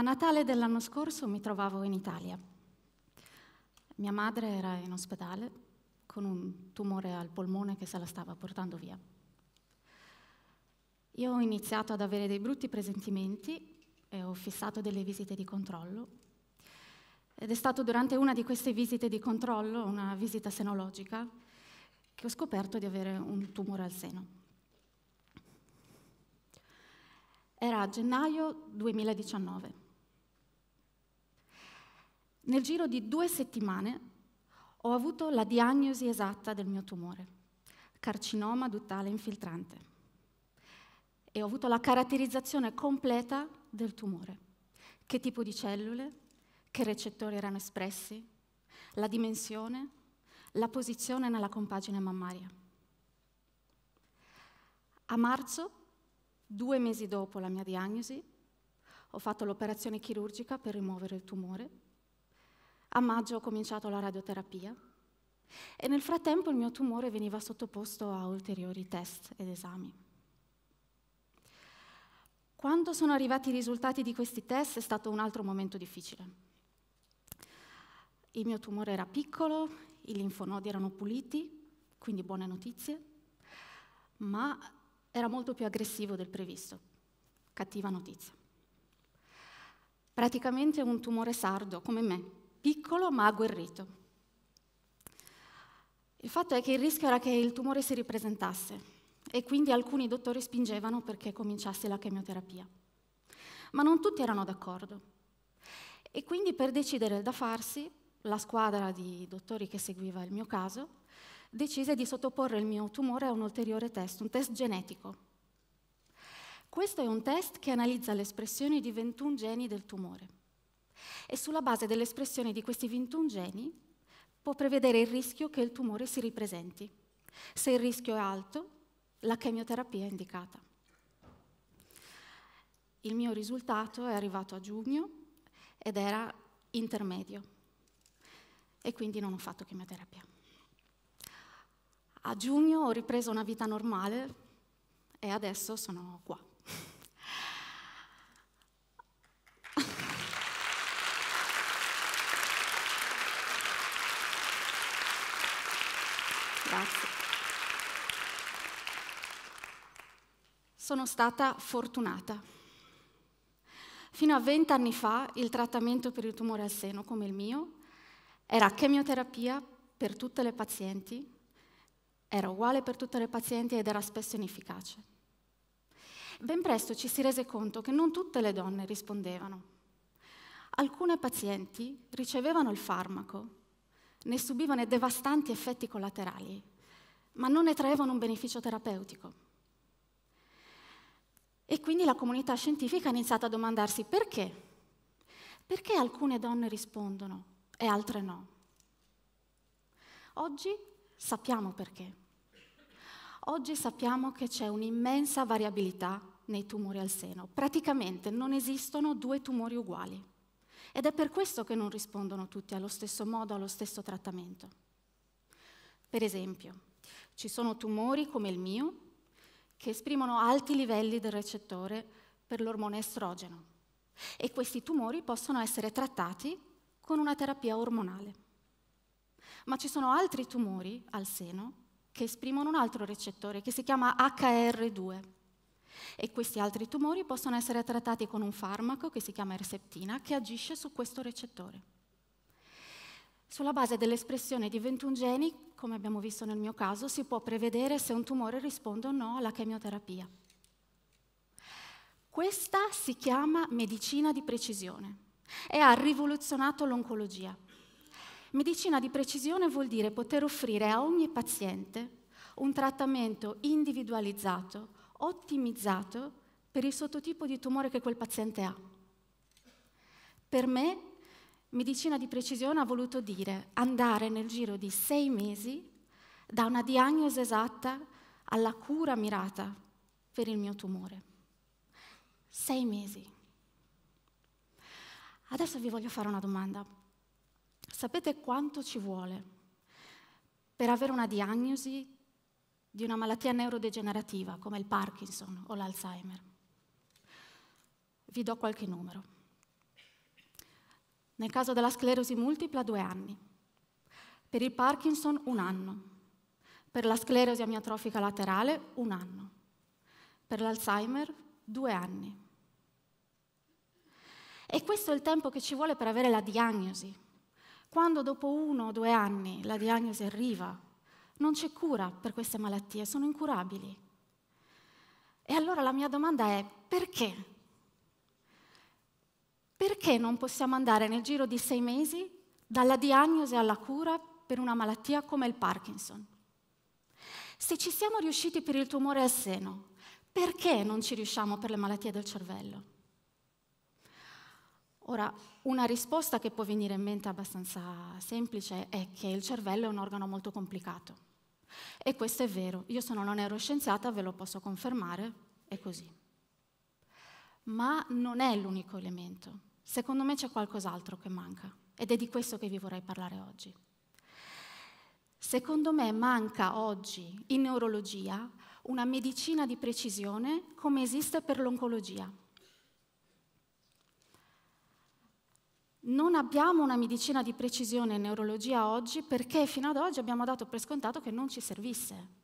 A Natale dell'anno scorso mi trovavo in Italia. Mia madre era in ospedale con un tumore al polmone che se la stava portando via. Io ho iniziato ad avere dei brutti presentimenti e ho fissato delle visite di controllo. Ed è stato durante una di queste visite di controllo, una visita senologica, che ho scoperto di avere un tumore al seno. Era gennaio 2019. Nel giro di due settimane ho avuto la diagnosi esatta del mio tumore, carcinoma duttale infiltrante, e ho avuto la caratterizzazione completa del tumore, che tipo di cellule, che recettori erano espressi, la dimensione, la posizione nella compagine mammaria. A marzo, due mesi dopo la mia diagnosi, ho fatto l'operazione chirurgica per rimuovere il tumore a maggio ho cominciato la radioterapia e nel frattempo il mio tumore veniva sottoposto a ulteriori test ed esami. Quando sono arrivati i risultati di questi test è stato un altro momento difficile. Il mio tumore era piccolo, i linfonodi erano puliti, quindi buone notizie, ma era molto più aggressivo del previsto. Cattiva notizia. Praticamente un tumore sardo come me, piccolo ma agguerrito. Il fatto è che il rischio era che il tumore si ripresentasse e quindi alcuni dottori spingevano perché cominciasse la chemioterapia. Ma non tutti erano d'accordo. E quindi per decidere da farsi, la squadra di dottori che seguiva il mio caso decise di sottoporre il mio tumore a un ulteriore test, un test genetico. Questo è un test che analizza l'espressione di 21 geni del tumore e sulla base dell'espressione di questi 21 geni può prevedere il rischio che il tumore si ripresenti. Se il rischio è alto, la chemioterapia è indicata. Il mio risultato è arrivato a giugno ed era intermedio e quindi non ho fatto chemioterapia. A giugno ho ripreso una vita normale e adesso sono qua. Grazie. Sono stata fortunata. Fino a vent'anni fa il trattamento per il tumore al seno, come il mio, era chemioterapia per tutte le pazienti, era uguale per tutte le pazienti ed era spesso inefficace. Ben presto ci si rese conto che non tutte le donne rispondevano. Alcune pazienti ricevevano il farmaco, ne subivano devastanti effetti collaterali, ma non ne traevano un beneficio terapeutico. E quindi la comunità scientifica ha iniziato a domandarsi perché? Perché alcune donne rispondono e altre no? Oggi sappiamo perché. Oggi sappiamo che c'è un'immensa variabilità nei tumori al seno. Praticamente non esistono due tumori uguali. Ed è per questo che non rispondono tutti allo stesso modo, allo stesso trattamento. Per esempio, ci sono tumori come il mio che esprimono alti livelli del recettore per l'ormone estrogeno e questi tumori possono essere trattati con una terapia ormonale. Ma ci sono altri tumori al seno che esprimono un altro recettore che si chiama HR2 e questi altri tumori possono essere trattati con un farmaco che si chiama Receptina che agisce su questo recettore. Sulla base dell'espressione di 21 geni, come abbiamo visto nel mio caso, si può prevedere se un tumore risponde o no alla chemioterapia. Questa si chiama medicina di precisione e ha rivoluzionato l'oncologia. Medicina di precisione vuol dire poter offrire a ogni paziente un trattamento individualizzato, ottimizzato per il sottotipo di tumore che quel paziente ha. Per me, medicina di precisione ha voluto dire andare nel giro di sei mesi da una diagnosi esatta alla cura mirata per il mio tumore. Sei mesi. Adesso vi voglio fare una domanda. Sapete quanto ci vuole per avere una diagnosi di una malattia neurodegenerativa come il Parkinson o l'Alzheimer. Vi do qualche numero. Nel caso della sclerosi multipla due anni, per il Parkinson un anno, per la sclerosi amiotrofica laterale un anno, per l'Alzheimer due anni. E questo è il tempo che ci vuole per avere la diagnosi. Quando dopo uno o due anni la diagnosi arriva non c'è cura per queste malattie, sono incurabili. E allora la mia domanda è perché? Perché non possiamo andare nel giro di sei mesi dalla diagnosi alla cura per una malattia come il Parkinson? Se ci siamo riusciti per il tumore al seno, perché non ci riusciamo per le malattie del cervello? Ora, una risposta che può venire in mente abbastanza semplice è che il cervello è un organo molto complicato. E questo è vero, io sono una neuroscienziata, ve lo posso confermare, è così. Ma non è l'unico elemento. Secondo me c'è qualcos'altro che manca ed è di questo che vi vorrei parlare oggi. Secondo me manca oggi in neurologia una medicina di precisione come esiste per l'oncologia. Non abbiamo una medicina di precisione in neurologia oggi perché fino ad oggi abbiamo dato per scontato che non ci servisse.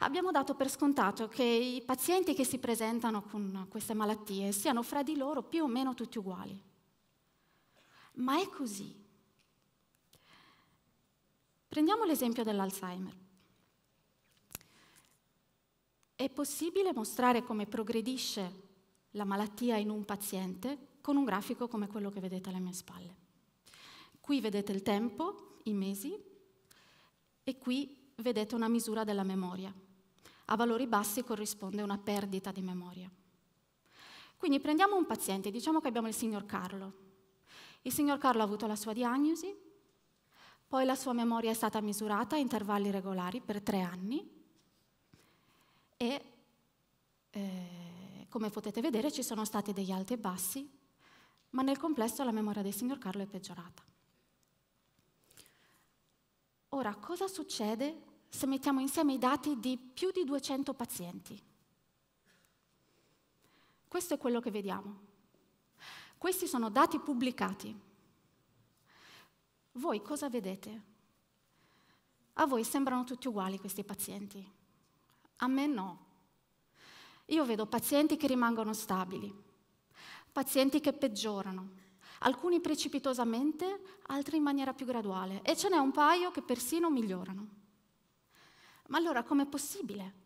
Abbiamo dato per scontato che i pazienti che si presentano con queste malattie siano fra di loro più o meno tutti uguali. Ma è così. Prendiamo l'esempio dell'Alzheimer. È possibile mostrare come progredisce la malattia in un paziente con un grafico come quello che vedete alle mie spalle. Qui vedete il tempo, i mesi, e qui vedete una misura della memoria. A valori bassi corrisponde una perdita di memoria. Quindi prendiamo un paziente, diciamo che abbiamo il signor Carlo. Il signor Carlo ha avuto la sua diagnosi, poi la sua memoria è stata misurata a intervalli regolari per tre anni e eh, come potete vedere ci sono stati degli alti e bassi ma nel complesso la memoria del signor Carlo è peggiorata. Ora, cosa succede se mettiamo insieme i dati di più di 200 pazienti? Questo è quello che vediamo. Questi sono dati pubblicati. Voi cosa vedete? A voi sembrano tutti uguali questi pazienti. A me no. Io vedo pazienti che rimangono stabili, pazienti che peggiorano, alcuni precipitosamente, altri in maniera più graduale e ce n'è un paio che persino migliorano. Ma allora com'è possibile?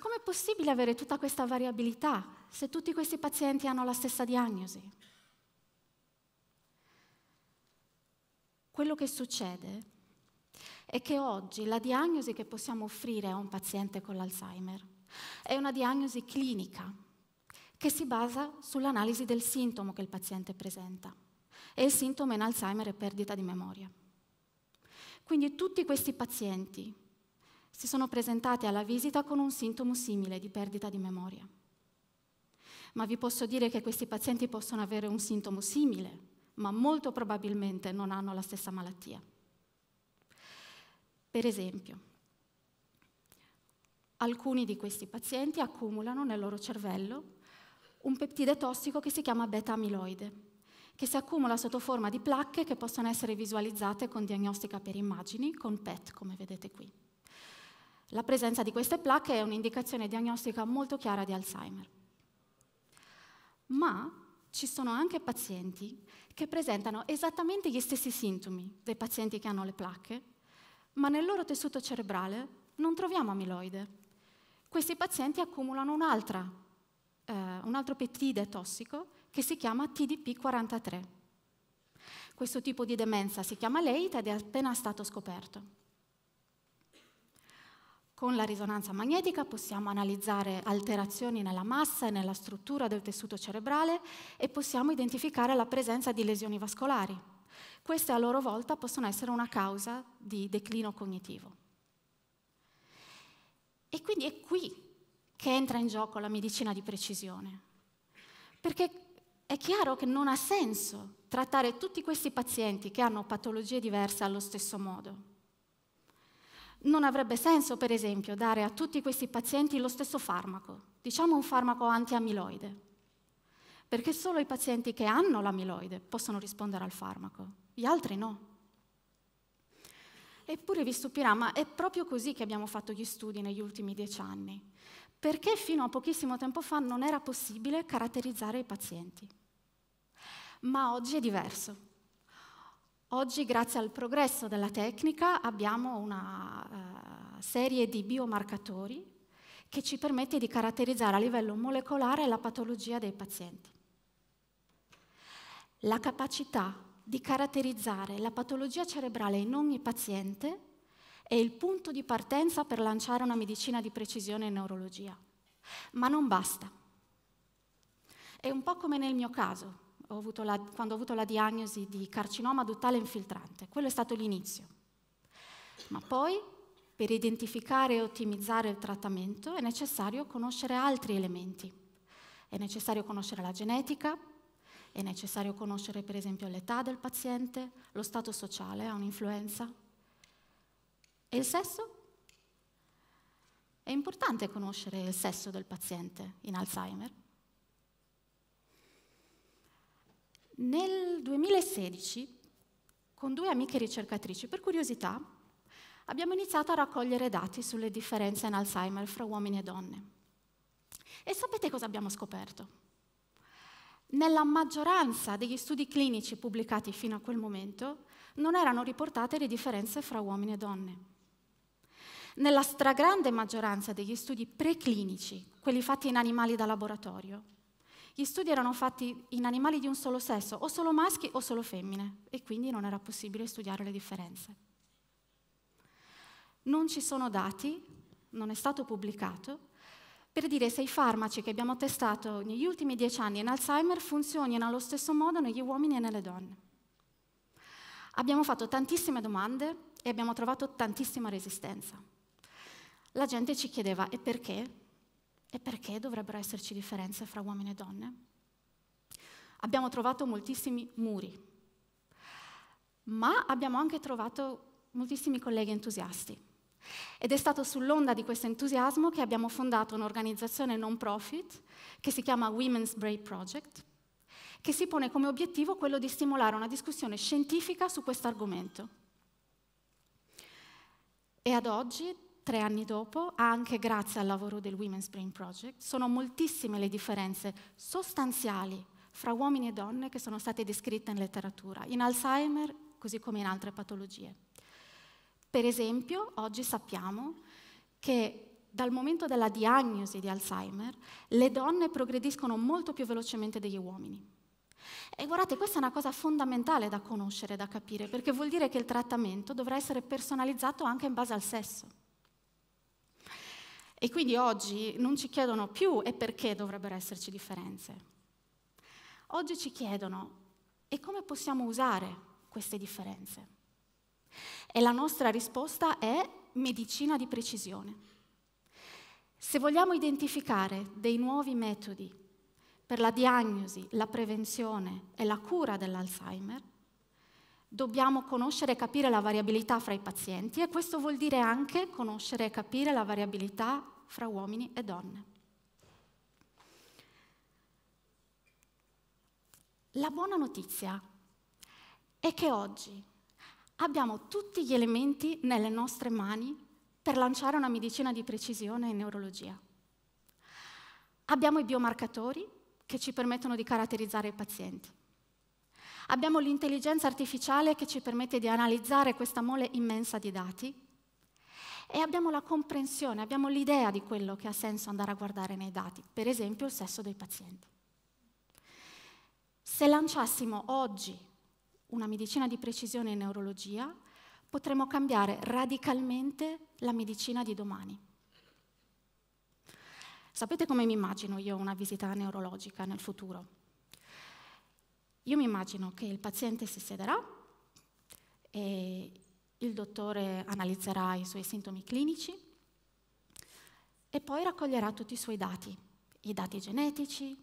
Com'è possibile avere tutta questa variabilità se tutti questi pazienti hanno la stessa diagnosi? Quello che succede è che oggi la diagnosi che possiamo offrire a un paziente con l'Alzheimer è una diagnosi clinica, che si basa sull'analisi del sintomo che il paziente presenta. E il sintomo in Alzheimer è perdita di memoria. Quindi tutti questi pazienti si sono presentati alla visita con un sintomo simile di perdita di memoria. Ma vi posso dire che questi pazienti possono avere un sintomo simile, ma molto probabilmente non hanno la stessa malattia. Per esempio, alcuni di questi pazienti accumulano nel loro cervello un peptide tossico che si chiama beta-amiloide, che si accumula sotto forma di placche che possono essere visualizzate con diagnostica per immagini, con PET, come vedete qui. La presenza di queste placche è un'indicazione diagnostica molto chiara di Alzheimer. Ma ci sono anche pazienti che presentano esattamente gli stessi sintomi dei pazienti che hanno le placche, ma nel loro tessuto cerebrale non troviamo amiloide. Questi pazienti accumulano un'altra eh, un altro peptide tossico che si chiama TDP43. Questo tipo di demenza si chiama LEIT ed è appena stato scoperto. Con la risonanza magnetica possiamo analizzare alterazioni nella massa e nella struttura del tessuto cerebrale e possiamo identificare la presenza di lesioni vascolari. Queste a loro volta possono essere una causa di declino cognitivo. E quindi è qui che entra in gioco la medicina di precisione. Perché è chiaro che non ha senso trattare tutti questi pazienti che hanno patologie diverse allo stesso modo. Non avrebbe senso, per esempio, dare a tutti questi pazienti lo stesso farmaco, diciamo un farmaco anti-amiloide, perché solo i pazienti che hanno l'amiloide possono rispondere al farmaco, gli altri no. Eppure vi stupirà, ma è proprio così che abbiamo fatto gli studi negli ultimi dieci anni perché fino a pochissimo tempo fa non era possibile caratterizzare i pazienti. Ma oggi è diverso. Oggi, grazie al progresso della tecnica, abbiamo una eh, serie di biomarcatori che ci permette di caratterizzare a livello molecolare la patologia dei pazienti. La capacità di caratterizzare la patologia cerebrale in ogni paziente è il punto di partenza per lanciare una medicina di precisione in neurologia. Ma non basta. È un po' come nel mio caso, ho la, quando ho avuto la diagnosi di carcinoma duttale infiltrante. Quello è stato l'inizio. Ma poi, per identificare e ottimizzare il trattamento, è necessario conoscere altri elementi. È necessario conoscere la genetica, è necessario conoscere per esempio l'età del paziente, lo stato sociale ha un'influenza, e il sesso? È importante conoscere il sesso del paziente in Alzheimer. Nel 2016, con due amiche ricercatrici, per curiosità, abbiamo iniziato a raccogliere dati sulle differenze in Alzheimer fra uomini e donne. E sapete cosa abbiamo scoperto? Nella maggioranza degli studi clinici pubblicati fino a quel momento non erano riportate le differenze fra uomini e donne. Nella stragrande maggioranza degli studi preclinici, quelli fatti in animali da laboratorio, gli studi erano fatti in animali di un solo sesso, o solo maschi o solo femmine, e quindi non era possibile studiare le differenze. Non ci sono dati, non è stato pubblicato, per dire se i farmaci che abbiamo testato negli ultimi dieci anni in Alzheimer funzionino allo stesso modo negli uomini e nelle donne. Abbiamo fatto tantissime domande e abbiamo trovato tantissima resistenza la gente ci chiedeva e perché? E perché dovrebbero esserci differenze fra uomini e donne? Abbiamo trovato moltissimi muri, ma abbiamo anche trovato moltissimi colleghi entusiasti. Ed è stato sull'onda di questo entusiasmo che abbiamo fondato un'organizzazione non profit che si chiama Women's Brain Project, che si pone come obiettivo quello di stimolare una discussione scientifica su questo argomento. E ad oggi tre anni dopo, anche grazie al lavoro del Women's Brain Project, sono moltissime le differenze sostanziali fra uomini e donne che sono state descritte in letteratura, in Alzheimer così come in altre patologie. Per esempio, oggi sappiamo che dal momento della diagnosi di Alzheimer le donne progrediscono molto più velocemente degli uomini. E guardate, questa è una cosa fondamentale da conoscere, da capire, perché vuol dire che il trattamento dovrà essere personalizzato anche in base al sesso. E quindi oggi non ci chiedono più e perché dovrebbero esserci differenze. Oggi ci chiedono e come possiamo usare queste differenze. E la nostra risposta è medicina di precisione. Se vogliamo identificare dei nuovi metodi per la diagnosi, la prevenzione e la cura dell'Alzheimer, dobbiamo conoscere e capire la variabilità fra i pazienti e questo vuol dire anche conoscere e capire la variabilità fra uomini e donne. La buona notizia è che oggi abbiamo tutti gli elementi nelle nostre mani per lanciare una medicina di precisione in neurologia. Abbiamo i biomarcatori che ci permettono di caratterizzare i pazienti. Abbiamo l'intelligenza artificiale che ci permette di analizzare questa mole immensa di dati e abbiamo la comprensione, abbiamo l'idea di quello che ha senso andare a guardare nei dati, per esempio il sesso dei pazienti. Se lanciassimo oggi una medicina di precisione in neurologia, potremmo cambiare radicalmente la medicina di domani. Sapete come mi immagino io una visita neurologica nel futuro? Io mi immagino che il paziente si siederà e il dottore analizzerà i suoi sintomi clinici e poi raccoglierà tutti i suoi dati, i dati genetici,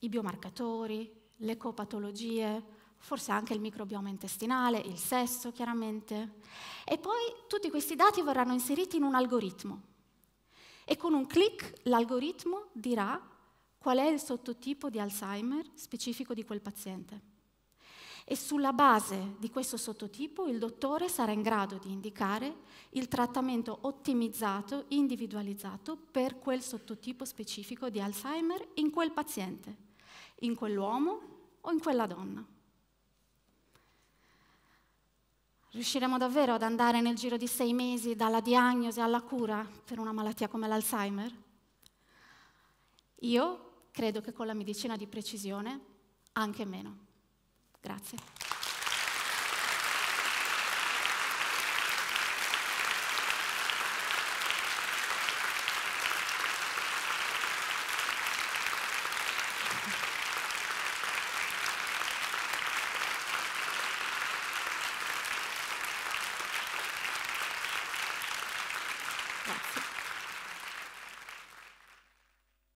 i biomarcatori, le copatologie, forse anche il microbioma intestinale, il sesso chiaramente. E poi tutti questi dati verranno inseriti in un algoritmo. E con un clic l'algoritmo dirà qual è il sottotipo di Alzheimer specifico di quel paziente e sulla base di questo sottotipo il dottore sarà in grado di indicare il trattamento ottimizzato, individualizzato per quel sottotipo specifico di Alzheimer in quel paziente, in quell'uomo o in quella donna. Riusciremo davvero ad andare nel giro di sei mesi dalla diagnosi alla cura per una malattia come l'Alzheimer? Io credo che con la medicina di precisione anche meno. Grazie.